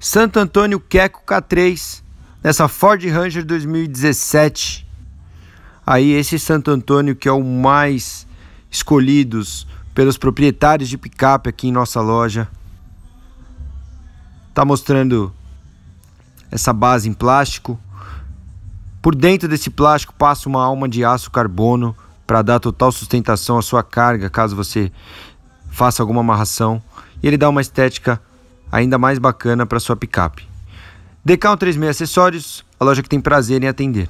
Santo Antônio Queco K3, nessa Ford Ranger 2017. Aí esse Santo Antônio que é o mais escolhidos pelos proprietários de picape aqui em nossa loja. Tá mostrando essa base em plástico. Por dentro desse plástico passa uma alma de aço carbono para dar total sustentação à sua carga, caso você faça alguma amarração. E ele dá uma estética ainda mais bacana para sua picape. Decal 36 Acessórios, a loja que tem prazer em atender.